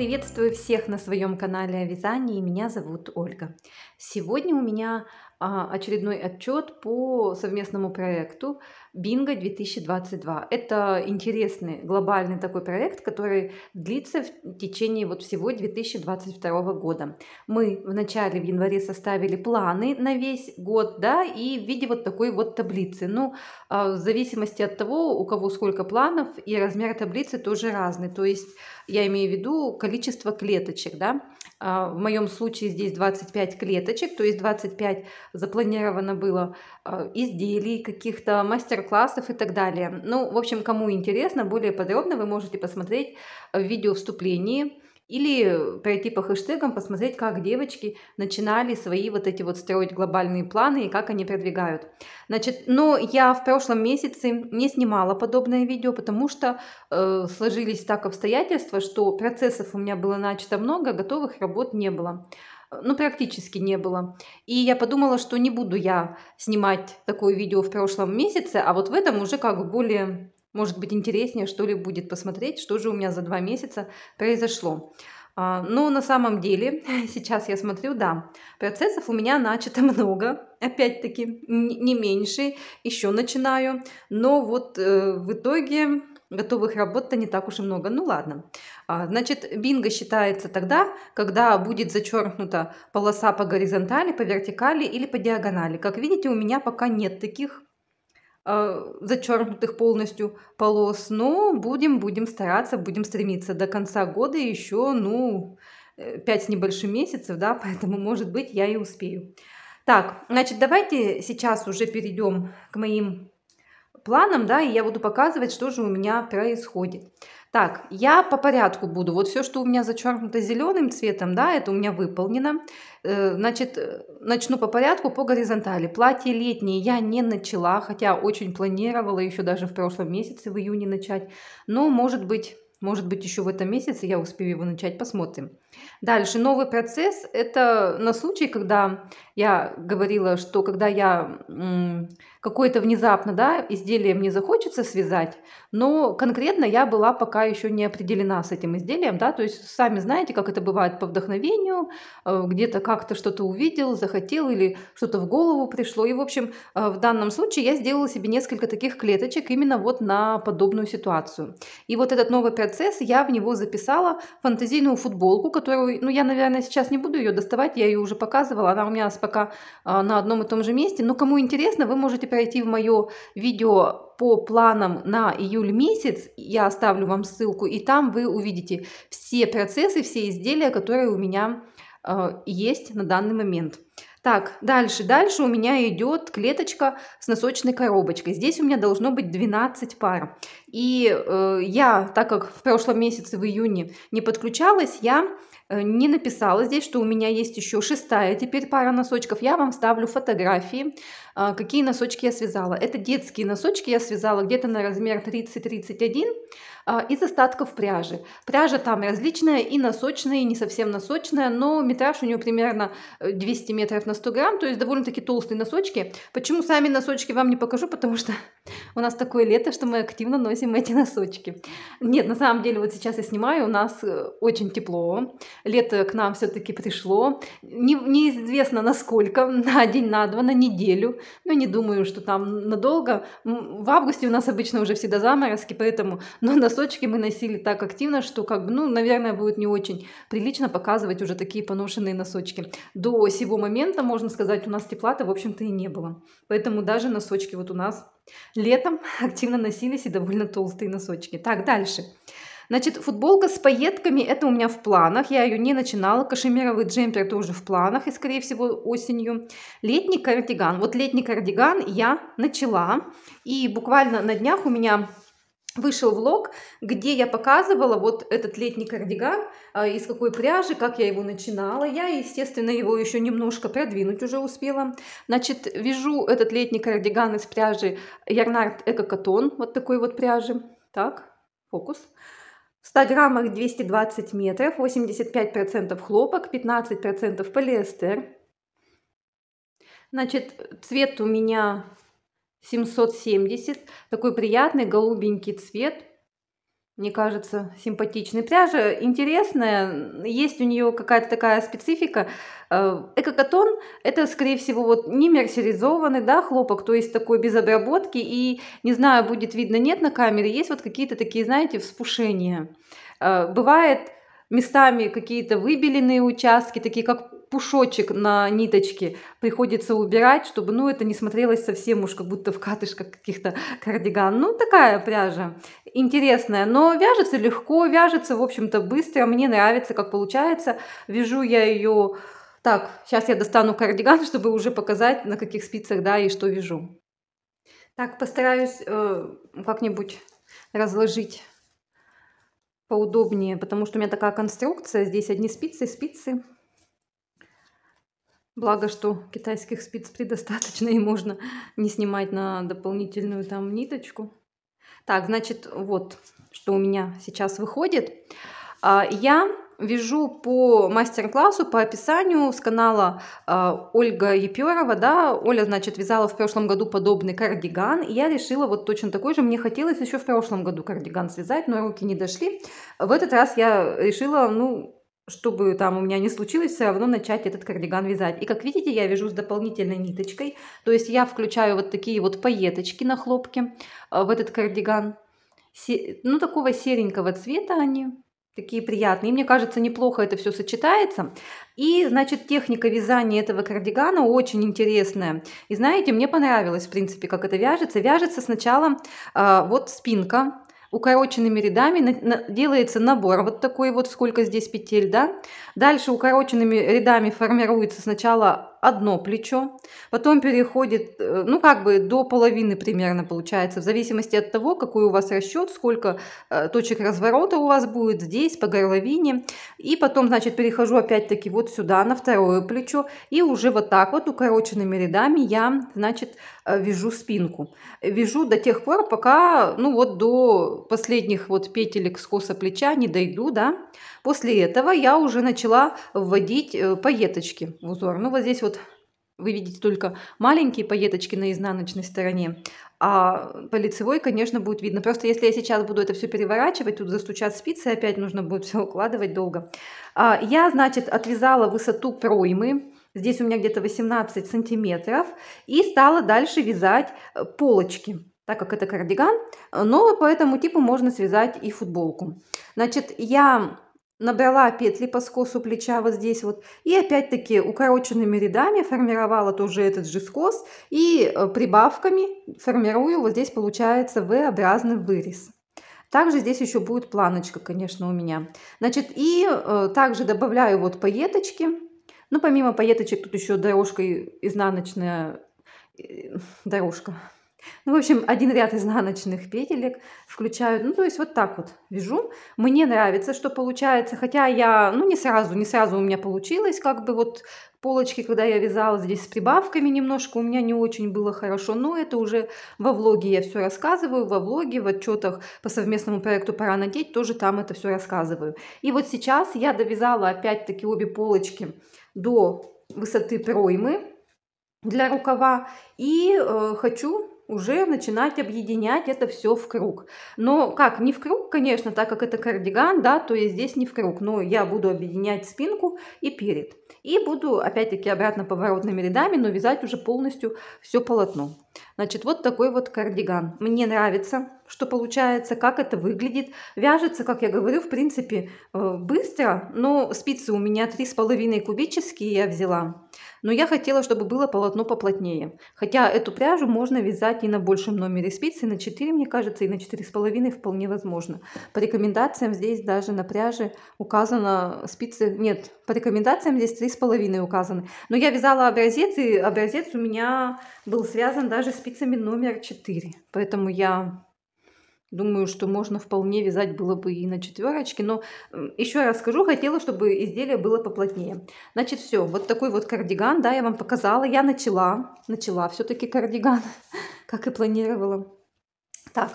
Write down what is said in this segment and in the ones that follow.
Приветствую всех на своем канале о вязании, меня зовут Ольга. Сегодня у меня а, очередной отчет по совместному проекту «Бинго-2022». Это интересный глобальный такой проект, который длится в течение вот всего 2022 года. Мы в начале в январе составили планы на весь год, да, и в виде вот такой вот таблицы. Ну, а, в зависимости от того, у кого сколько планов, и размер таблицы тоже разный. То есть я имею в виду количество клеточек, да. А, в моем случае здесь 25 клеточек, то есть 25 запланировано было, э, изделий, каких-то мастер-классов и так далее. Ну, в общем, кому интересно, более подробно вы можете посмотреть в видео вступлении или пройти по хэштегам, посмотреть, как девочки начинали свои вот эти вот строить глобальные планы и как они продвигают. Значит, но я в прошлом месяце не снимала подобное видео, потому что э, сложились так обстоятельства, что процессов у меня было начато много, готовых работ не было ну, практически не было. И я подумала, что не буду я снимать такое видео в прошлом месяце, а вот в этом уже как более, может быть, интереснее, что ли, будет посмотреть, что же у меня за два месяца произошло. А, но на самом деле, сейчас я смотрю, да, процессов у меня начато много, опять-таки, не меньше, еще начинаю. Но вот э, в итоге готовых работ-то не так уж и много. Ну ладно. А, значит, бинго считается тогда, когда будет зачеркнута полоса по горизонтали, по вертикали или по диагонали. Как видите, у меня пока нет таких а, зачеркнутых полностью полос, но будем, будем стараться, будем стремиться до конца года еще, ну, 5 э, с небольшим месяцев, да, поэтому, может быть, я и успею. Так, значит, давайте сейчас уже перейдем к моим планом, да, и я буду показывать, что же у меня происходит. Так, я по порядку буду. Вот все, что у меня зачеркнуто зеленым цветом, да, это у меня выполнено. Э, значит, э, начну по порядку, по горизонтали. Платье летнее я не начала, хотя очень планировала еще даже в прошлом месяце, в июне начать. Но, может быть, может быть, еще в этом месяце я успею его начать, посмотрим. Дальше новый процесс – это на случай, когда я говорила, что когда я какое-то внезапно да, изделие мне захочется связать, но конкретно я была пока еще не определена с этим изделием. Да? То есть сами знаете, как это бывает по вдохновению, э, где-то как-то что-то увидел, захотел или что-то в голову пришло. И, в общем, э, в данном случае я сделала себе несколько таких клеточек именно вот на подобную ситуацию. И вот этот новый процесс, я в него записала фантазийную футболку, которую, ну, я, наверное, сейчас не буду ее доставать, я ее уже показывала, она у меня пока а, на одном и том же месте. Но кому интересно, вы можете пройти в мое видео по планам на июль месяц, я оставлю вам ссылку, и там вы увидите все процессы, все изделия, которые у меня э, есть на данный момент. Так, дальше, дальше у меня идет клеточка с носочной коробочкой. Здесь у меня должно быть 12 пар. И э, я, так как в прошлом месяце, в июне, не подключалась, я Э, не написала здесь, что у меня есть еще шестая теперь пара носочков. Я вам ставлю фотографии, а, какие носочки я связала. Это детские носочки я связала где-то на размер 30-31. А, из остатков пряжи. Пряжа там различная, и носочная, и не совсем носочная, но метраж у нее примерно 200 э, метров на 100 грамм, то есть довольно-таки толстые носочки. Почему сами носочки вам не покажу, потому что у нас такое лето, что мы активно носим эти носочки. Нет, на самом деле вот сейчас я снимаю, у нас э, очень тепло, лето к нам все-таки пришло, не, неизвестно насколько, на день, на два, на неделю, но ну, не думаю, что там надолго. В августе у нас обычно уже всегда заморозки, поэтому, но на носочки мы носили так активно, что как бы, ну, наверное, будет не очень прилично показывать уже такие поношенные носочки. До сего момента, можно сказать, у нас тепла-то, в общем-то, и не было. Поэтому даже носочки вот у нас летом активно носились и довольно толстые носочки. Так, дальше. Значит, футболка с пайетками, это у меня в планах, я ее не начинала. Кашемировый джемпер тоже в планах и, скорее всего, осенью. Летний кардиган. Вот летний кардиган я начала. И буквально на днях у меня вышел влог, где я показывала вот этот летний кардиган, а, из какой пряжи, как я его начинала. Я, естественно, его еще немножко продвинуть уже успела. Значит, вяжу этот летний кардиган из пряжи Ярнард Эко-Катон, вот такой вот пряжи. Так, фокус. В 100 граммах 220 метров, 85% хлопок, 15% полиэстер. Значит, цвет у меня 770. Такой приятный голубенький цвет. Мне кажется, симпатичный. Пряжа интересная, есть у нее какая-то такая специфика. Э, экокотон – это, скорее всего, вот не мерсеризованный да, хлопок, то есть такой без обработки. И не знаю, будет видно, нет на камере, есть вот какие-то такие, знаете, вспушения. Э, бывает местами какие-то выбеленные участки, такие как пушочек на ниточке приходится убирать, чтобы, ну, это не смотрелось совсем уж как будто в катышках каких-то кардиган. Ну, такая пряжа интересная, но вяжется легко, вяжется, в общем-то, быстро. Мне нравится, как получается. Вяжу я ее... Так, сейчас я достану кардиган, чтобы уже показать, на каких спицах, да, и что вяжу. Так, постараюсь э, как-нибудь разложить поудобнее, потому что у меня такая конструкция. Здесь одни спицы, спицы. Благо, что китайских спиц предостаточно и можно не снимать на дополнительную там ниточку. Так, значит, вот что у меня сейчас выходит. А, я вяжу по мастер-классу, по описанию с канала а, Ольга Еперова, да, Оля, значит, вязала в прошлом году подобный кардиган, и я решила вот точно такой же, мне хотелось еще в прошлом году кардиган связать, но руки не дошли, в этот раз я решила, ну, чтобы там у меня не случилось, все равно начать этот кардиган вязать. И как видите, я вяжу с дополнительной ниточкой, то есть я включаю вот такие вот пайеточки на хлопке э, в этот кардиган. Ну, такого серенького цвета они, такие приятные. И мне кажется, неплохо это все сочетается. И, значит, техника вязания этого кардигана очень интересная. И знаете, мне понравилось, в принципе, как это вяжется. Вяжется сначала э, вот спинка, укороченными рядами на, на, делается набор вот такой вот, сколько здесь петель, да. Дальше укороченными рядами формируется сначала одно плечо, потом переходит, э, ну, как бы до половины примерно получается, в зависимости от того, какой у вас расчет, сколько э, точек разворота у вас будет здесь, по горловине. И потом, значит, перехожу опять-таки вот сюда, на второе плечо, и уже вот так вот укороченными рядами я, значит, э, вяжу спинку. Вяжу до тех пор, пока, ну, вот до последних вот петелек скоса плеча не дойду, да, После этого я уже начала вводить э, пайеточки в узор. Ну вот здесь вот вы видите только маленькие пайеточки на изнаночной стороне, а по лицевой, конечно, будет видно. Просто если я сейчас буду это все переворачивать, тут застучат спицы, опять нужно будет все укладывать долго. А, я, значит, отвязала высоту проймы, здесь у меня где-то 18 сантиметров, и стала дальше вязать э, полочки так как это кардиган, но по этому типу можно связать и футболку. Значит, я набрала петли по скосу плеча вот здесь вот и опять-таки укороченными рядами формировала тоже этот же скос и э, прибавками формирую вот здесь получается V-образный вырез. Также здесь еще будет планочка, конечно, у меня. Значит, и э, также добавляю вот пайеточки. Ну, помимо пайеточек, тут еще дорожка изнаночная, э, дорожка, ну, в общем, один ряд изнаночных петелек включаю, ну, то есть вот так вот вяжу. Мне нравится, что получается, хотя я, ну, не сразу, не сразу у меня получилось, как бы вот полочки, когда я вязала здесь с прибавками немножко, у меня не очень было хорошо, но это уже во влоге я все рассказываю, во влоге, в отчетах по совместному проекту «Пора надеть» тоже там это все рассказываю. И вот сейчас я довязала опять-таки обе полочки до высоты проймы для рукава и э, хочу уже начинать объединять это все в круг. Но как, не в круг, конечно, так как это кардиган, да, то есть здесь не в круг, но я буду объединять спинку и перед. И буду, опять-таки, обратно поворотными рядами, но вязать уже полностью все полотно. Значит, вот такой вот кардиган. Мне нравится, что получается, как это выглядит. Вяжется, как я говорю, в принципе, э, быстро, но спицы у меня 3,5 кубические я взяла. Но я хотела, чтобы было полотно поплотнее. Хотя эту пряжу можно вязать и на большем номере спицы, на 4, мне кажется, и на 4,5 вполне возможно. По рекомендациям здесь даже на пряже указано спицы... Нет, по рекомендациям здесь 3,5 указаны. Но я вязала образец, и образец у меня был связан даже спицами номер 4. Поэтому я Думаю, что можно вполне вязать было бы и на четверочке, но еще раз скажу, хотела, чтобы изделие было поплотнее. Значит, все, вот такой вот кардиган, да, я вам показала. Я начала, начала все-таки кардиган, как и планировала. Так,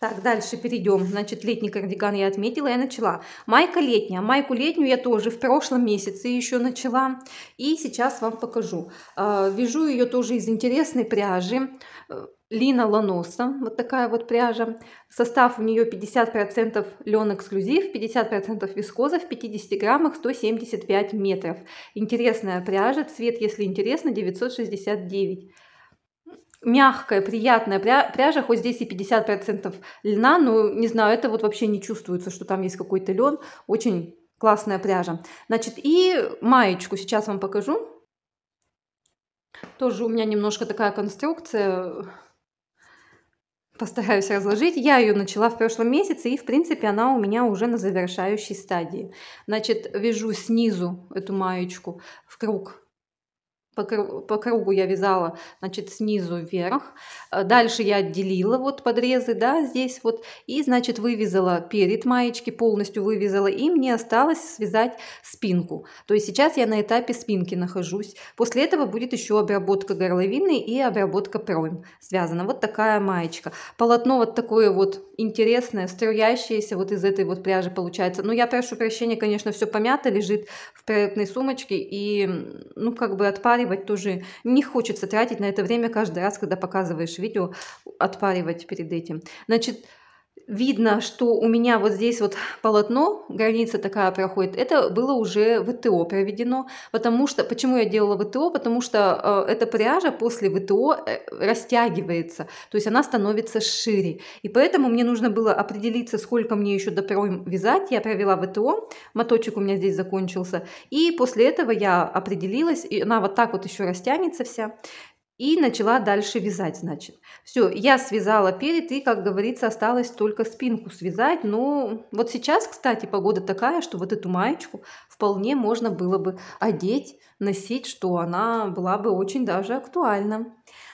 так, дальше перейдем. Значит, летний кардиган я отметила, я начала. Майка летняя. Майку летнюю я тоже в прошлом месяце еще начала. И сейчас вам покажу. А, вяжу ее тоже из интересной пряжи. Э, Лина Ланоса, вот такая вот пряжа. Состав у нее 50% лен эксклюзив, 50% вискоза в 50 граммах, 175 метров. Интересная пряжа, цвет, если интересно, 969 мягкая, приятная пряжа, хоть здесь и 50% льна, но, не знаю, это вот вообще не чувствуется, что там есть какой-то лен. Очень классная пряжа. Значит, и маечку сейчас вам покажу. Тоже у меня немножко такая конструкция. Постараюсь разложить. Я ее начала в прошлом месяце, и, в принципе, она у меня уже на завершающей стадии. Значит, вяжу снизу эту маечку в круг по кругу я вязала, значит, снизу вверх. Э, дальше я отделила вот подрезы, да, здесь вот. И, значит, вывязала перед маечки, полностью вывязала. И мне осталось связать спинку. То есть сейчас я на этапе спинки нахожусь. После этого будет еще обработка горловины и обработка пройм связана. Вот такая маечка. Полотно вот такое вот интересное, струящееся вот из этой вот пряжи получается. Но ну, я прошу прощения, конечно, все помято, лежит в проектной сумочке. И, ну, как бы отпариваю отпаривать тоже не хочется тратить на это время каждый раз, когда показываешь видео, отпаривать перед этим. Значит, видно, что у меня вот здесь вот полотно, граница такая проходит, это было уже ВТО проведено, потому что, почему я делала ВТО, потому что э, эта пряжа после ВТО э, растягивается, то есть она становится шире, и поэтому мне нужно было определиться, сколько мне еще до пройм вязать, я провела ВТО, моточек у меня здесь закончился, и после этого я определилась, и она вот так вот еще растянется вся, и начала дальше вязать, значит. Все, я связала перед, и, как говорится, осталось только спинку связать. Но вот сейчас, кстати, погода такая, что вот эту маечку вполне можно было бы одеть, носить, что она была бы очень даже актуальна.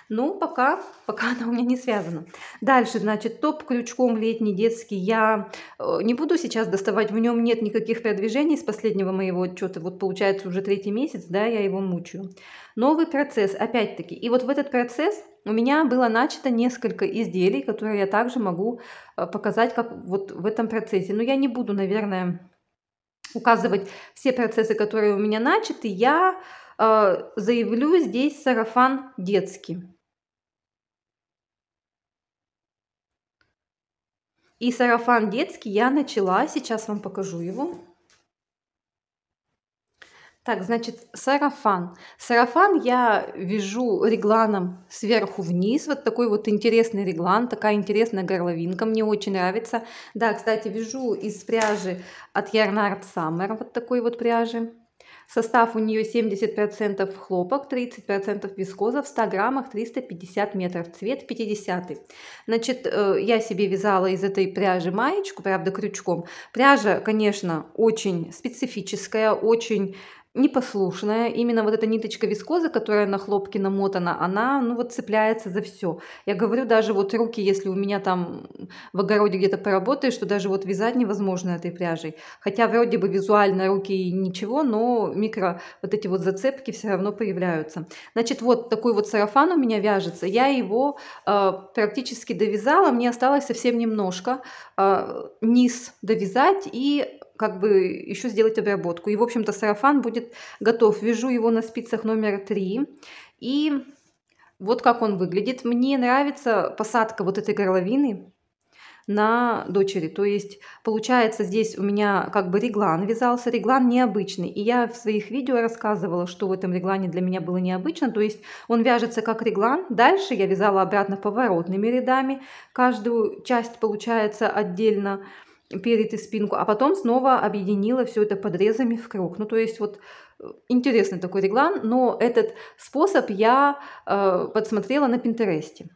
Ну пока, пока она у меня не связана. Дальше, значит, топ крючком летний, детский. Я э, не буду сейчас доставать, в нем нет никаких продвижений с последнего моего отчета. Вот получается уже третий месяц, да, я его мучаю. Новый процесс, опять-таки. И вот в этот процесс у меня было начато несколько изделий, которые я также могу э, показать, как вот в этом процессе. Но я не буду, наверное, указывать все процессы, которые у меня начаты. Я э, заявлю здесь сарафан детский. И сарафан детский я начала, сейчас вам покажу его. Так, значит, сарафан. Сарафан я вяжу регланом сверху вниз. Вот такой вот интересный реглан, такая интересная горловинка, мне очень нравится. Да, кстати, вяжу из пряжи от Yarn Art Summer, вот такой вот пряжи. Состав у нее 70% хлопок, 30% вискоза, в 100 граммах 350 метров, цвет 50. Значит, э, я себе вязала из этой пряжи маечку, правда крючком. Пряжа, конечно, очень специфическая, очень непослушная. Именно вот эта ниточка вискозы, которая на хлопке намотана, она, ну вот, цепляется за все. Я говорю, даже вот руки, если у меня там в огороде где-то поработаешь, что даже вот вязать невозможно этой пряжей. Хотя вроде бы визуально руки ничего, но микро вот эти вот зацепки все равно появляются. Значит, вот такой вот сарафан у меня вяжется. Я его э, практически довязала, мне осталось совсем немножко. Э, низ довязать и как бы еще сделать обработку. И, в общем-то, сарафан будет готов. Вяжу его на спицах номер 3. И вот как он выглядит. Мне нравится посадка вот этой горловины на дочери. То есть получается здесь у меня как бы реглан вязался, реглан необычный. И я в своих видео рассказывала, что в этом реглане для меня было необычно. То есть он вяжется как реглан. Дальше я вязала обратно поворотными рядами. Каждую часть получается отдельно перед и спинку, а потом снова объединила все это подрезами в круг. Ну, то есть вот э, интересный такой реглан, но этот способ я э, подсмотрела на Пинтересте.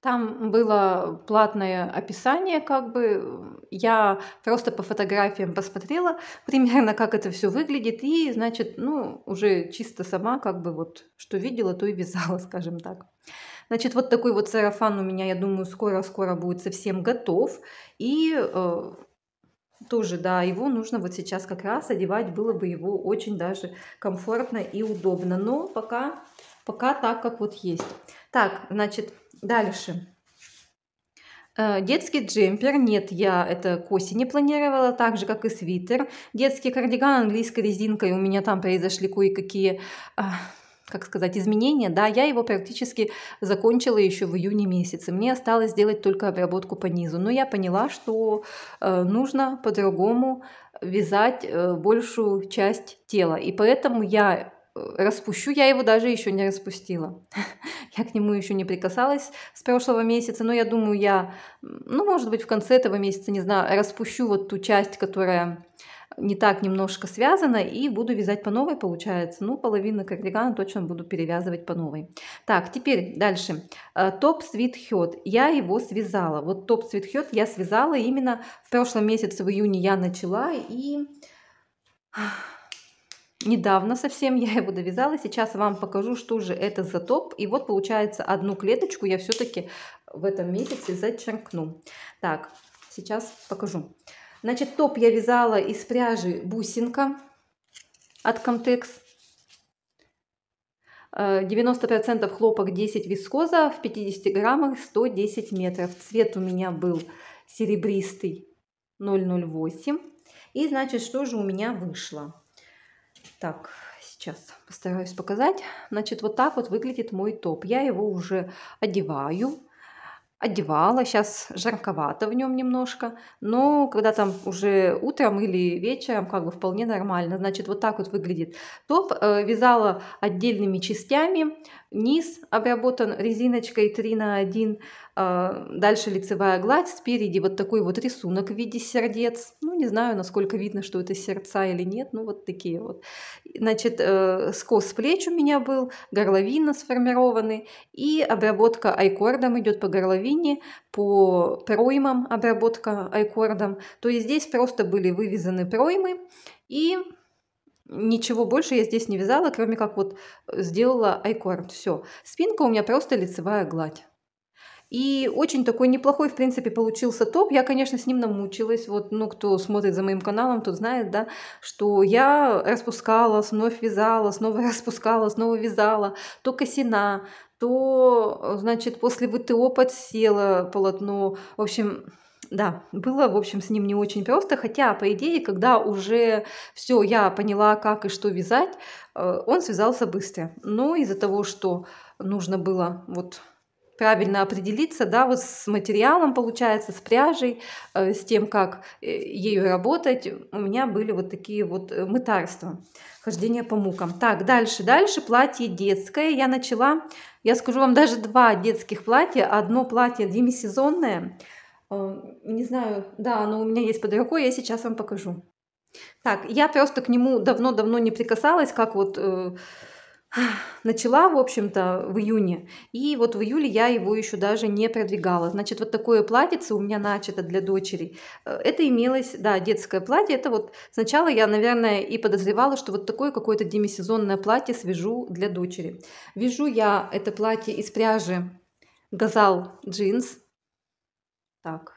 Там было платное описание, как бы э, я просто по фотографиям посмотрела примерно, как это все выглядит, и, значит, ну, уже чисто сама, как бы вот, что видела, то и вязала, скажем так. Значит, вот такой вот сарафан у меня, я думаю, скоро-скоро будет совсем готов. И э, тоже, да, его нужно вот сейчас как раз одевать, было бы его очень даже комфортно и удобно. Но пока, пока так, как вот есть. Так, значит, дальше. Э, детский джемпер, нет, я это к осени планировала, так же, как и свитер. Детский кардиган английской резинкой, у меня там произошли кое-какие а, как сказать, изменения, да, я его практически закончила еще в июне месяце. Мне осталось сделать только обработку по низу. Но я поняла, что э, нужно по-другому вязать э, большую часть тела. И поэтому я э, распущу, я его даже еще не распустила. Я к нему еще не прикасалась с прошлого месяца, но я думаю, я, ну, может быть, в конце этого месяца, не знаю, распущу вот ту часть, которая не так немножко связано и буду вязать по новой получается. Ну, половину кардигана точно буду перевязывать по новой. Так, теперь дальше. Э, топ свит Я его связала. Вот топ свит я связала именно в прошлом месяце, в июне я начала и... Недавно совсем я его довязала, сейчас вам покажу, что же это за топ. И вот получается одну клеточку я все-таки в этом месяце зачеркну. Так, сейчас покажу. Значит, топ я вязала из пряжи бусинка от Comtex. 90% э, хлопок, 10 вискоза, в 50 граммах 110 метров. Цвет у меня был серебристый 008. И значит, что же у меня вышло? Так, сейчас постараюсь показать. Значит, вот так вот выглядит мой топ. Я его уже одеваю одевала. Сейчас жарковато в нем немножко, но когда там уже утром или вечером, как бы вполне нормально. Значит, вот так вот выглядит топ. Э, вязала отдельными частями. Низ обработан резиночкой 3 на 1. Э, дальше лицевая гладь. Спереди вот такой вот рисунок в виде сердец. Ну, не знаю, насколько видно, что это сердца или нет. Ну, вот такие вот. Значит, э, скос плеч у меня был, горловина сформированы И обработка айкордом идет по горловине половине по проймам, обработка айкордом. То есть здесь просто были вывязаны проймы и ничего больше я здесь не вязала, кроме как вот э, сделала айкорд. Все. Спинка у меня просто лицевая гладь. И очень такой неплохой, в принципе, получился топ. Я, конечно, с ним намучилась. Вот, ну, кто смотрит за моим каналом, тот знает, да, что я распускала, снова вязала, снова распускала, снова вязала. То косина, то, э, значит, после ВТО подсело полотно. В общем, да, было, в общем, с ним не очень просто, хотя, по идее, когда уже все, я поняла, как и что вязать, э, он связался быстро. Но из-за того, что нужно было вот правильно определиться, да, вот с материалом, получается, с пряжей, э, с тем, как э, ею работать, у меня были вот такие вот э, мытарства, хождение по мукам. Так, дальше, дальше платье детское. Я начала, я скажу вам, даже два детских платья. Одно платье демисезонное, не знаю, да, оно у меня есть под рукой, я сейчас вам покажу. Так, я просто к нему давно-давно не прикасалась, как вот начала, в общем-то, в июне, и вот в июле я его еще даже не продвигала. Значит, вот такое платьице у меня начато для дочери. Э, это имелось, да, детское платье. Это вот сначала я, наверное, и подозревала, что вот такое какое-то демисезонное платье свяжу для дочери. Вяжу я это платье из пряжи Газал джинс. Так,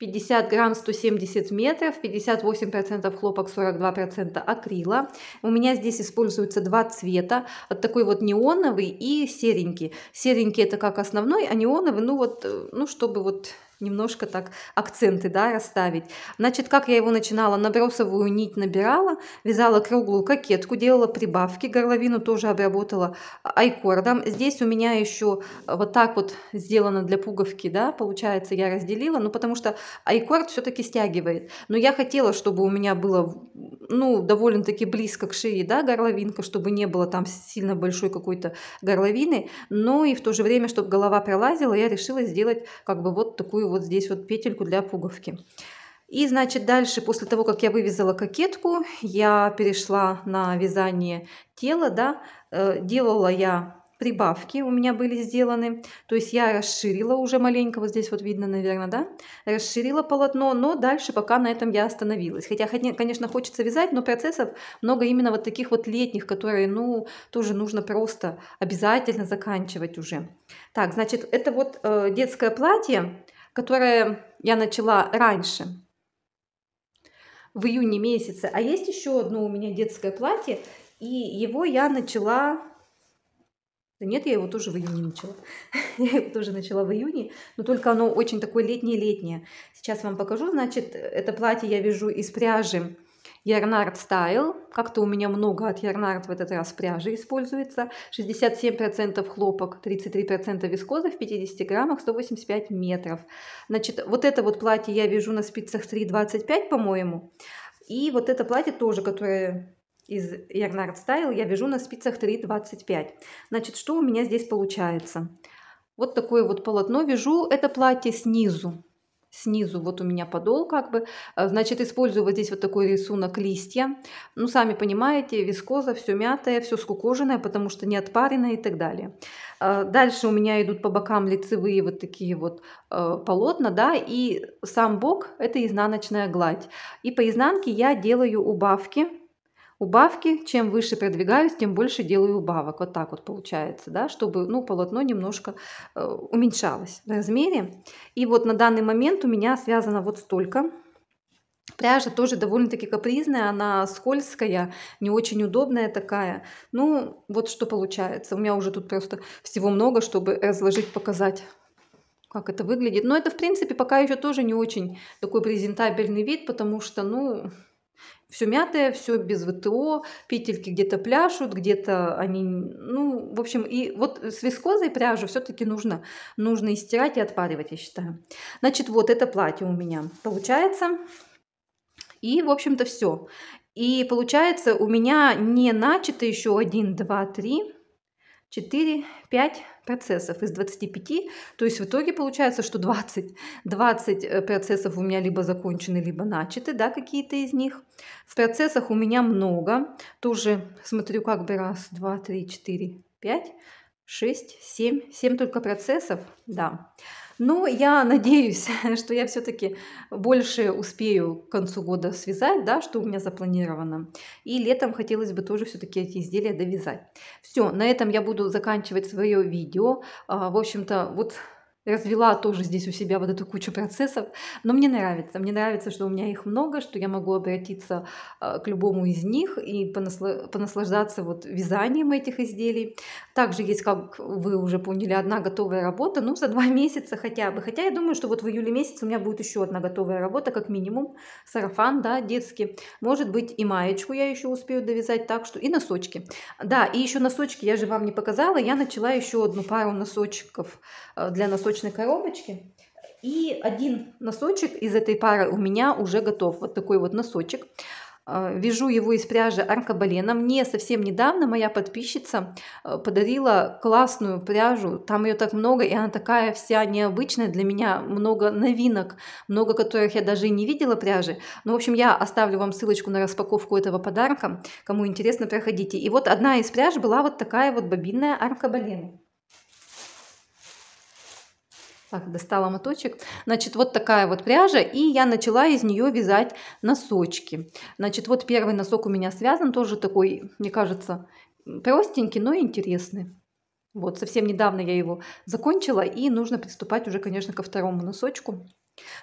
50 грамм 170 метров, 58% хлопок, 42% акрила. У меня здесь используются два цвета, вот такой вот неоновый и серенький. Серенький это как основной, а неоновый, ну вот, э, ну чтобы вот немножко так акценты да, расставить. Значит, как я его начинала? Набросовую нить набирала, вязала круглую кокетку, делала прибавки, горловину тоже обработала айкордом. Здесь у меня еще э, вот так вот сделано для пуговки, да, получается, я разделила, ну, потому что айкорд все-таки стягивает. Но я хотела, чтобы у меня было, ну, довольно-таки близко к шее, да, горловинка, чтобы не было там сильно большой какой-то горловины, но и в то же время, чтобы голова пролазила, я решила сделать как бы вот такую вот здесь вот петельку для пуговки. И, значит, дальше, после того, как я вывязала кокетку, я перешла на вязание тела, да, э, делала я прибавки у меня были сделаны. То есть я расширила уже маленько, вот здесь вот видно, наверное, да? Расширила полотно, но дальше пока на этом я остановилась. Хотя, конечно, хочется вязать, но процессов много именно вот таких вот летних, которые, ну, тоже нужно просто обязательно заканчивать уже. Так, значит, это вот э, детское платье которые я начала раньше, в июне месяце. А есть еще одно у меня детское платье, и его я начала... Да нет, я его тоже в июне начала. я его тоже начала в июне, но только оно очень такое летнее-летнее. Сейчас вам покажу. Значит, это платье я вяжу из пряжи Ярнард Стайл. Как-то у меня много от Ярнард в этот раз пряжи используется. 67% хлопок, 33% вискозы в 50 граммах, 185 метров. Значит, вот это вот платье я вяжу на спицах 3,25, по-моему. И вот это платье тоже, которое из Ярнард Стайл, я вяжу на спицах 3,25. Значит, что у меня здесь получается? Вот такое вот полотно вяжу это платье снизу снизу вот у меня подол как бы, э, значит, использую вот здесь вот такой рисунок листья. Ну, сами понимаете, вискоза, все мятое, все скукоженное, потому что не отпаренное и так далее. Э, дальше у меня идут по бокам лицевые вот такие вот э, полотна, да, и сам бок – это изнаночная гладь. И по изнанке я делаю убавки, убавки. Чем выше продвигаюсь, тем больше делаю убавок. Вот так вот получается, да, чтобы ну, полотно немножко э, уменьшалось в размере. И вот на данный момент у меня связано вот столько. Пряжа тоже довольно-таки капризная, она скользкая, не очень удобная такая. Ну, вот что получается. У меня уже тут просто всего много, чтобы разложить, показать как это выглядит. Но это, в принципе, пока еще тоже не очень такой презентабельный вид, потому что, ну, все мятое, все без ВТО, петельки где-то пляшут, где-то они, ну, в общем, и вот с вискозой пряжу все-таки нужно, нужно и стирать, и отпаривать, я считаю. Значит, вот это платье у меня получается. И, в общем-то, все. И получается у меня не начато еще 1, 2, 3, 4, 5, процессов из 25. То есть в итоге получается, что 20, 20 э, процессов у меня либо закончены, либо начаты, да, какие-то из них. В процессах у меня много. Тоже смотрю как бы раз, два, три, четыре, пять, шесть, семь. Семь только процессов, да. Да. Но ну, я надеюсь, что я все-таки больше успею к концу года связать, да, что у меня запланировано. И летом хотелось бы тоже все-таки эти изделия довязать. Все, на этом я буду заканчивать свое видео. А, в общем-то, вот развела тоже здесь у себя вот эту кучу процессов, но мне нравится. Мне нравится, что у меня их много, что я могу обратиться а, к любому из них и понаслаждаться вот вязанием этих изделий. Также есть, как вы уже поняли, одна готовая работа, ну, за два месяца хотя бы. Хотя я думаю, что вот в июле месяце у меня будет еще одна готовая работа, как минимум, сарафан, да, детский. Может быть, и маечку я еще успею довязать так, что... И носочки. Да, и еще носочки я же вам не показала, я начала еще одну пару носочков а, для носочек носочной коробочки. И один носочек из этой пары у меня уже готов. Вот такой вот носочек. А, вяжу его из пряжи аркабалена. Мне совсем недавно моя подписчица э, подарила классную пряжу. Там ее так много, и она такая вся необычная для меня. Много новинок, много которых я даже и не видела пряжи. Ну, в общем, я оставлю вам ссылочку на распаковку этого подарка. Кому интересно, проходите. И вот одна из пряж была вот такая вот бобинная аркабалена. Так, достала моточек. Значит, вот такая вот пряжа, и я начала из нее вязать носочки. Значит, вот первый носок у меня связан, тоже такой, мне кажется, простенький, но интересный. Вот, совсем недавно я его закончила, и нужно приступать уже, конечно, ко второму носочку.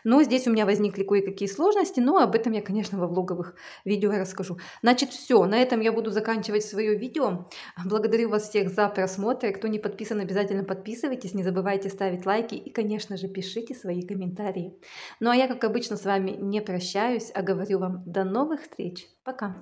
Но здесь у меня возникли кое-какие сложности, но об этом я, конечно, во влоговых видео расскажу. Значит, все, на этом я буду заканчивать свое видео. Благодарю вас всех за просмотр. Кто не подписан, обязательно подписывайтесь, не забывайте ставить лайки и, конечно же, пишите свои комментарии. Ну а я, как обычно, с вами не прощаюсь, а говорю вам до новых встреч. Пока!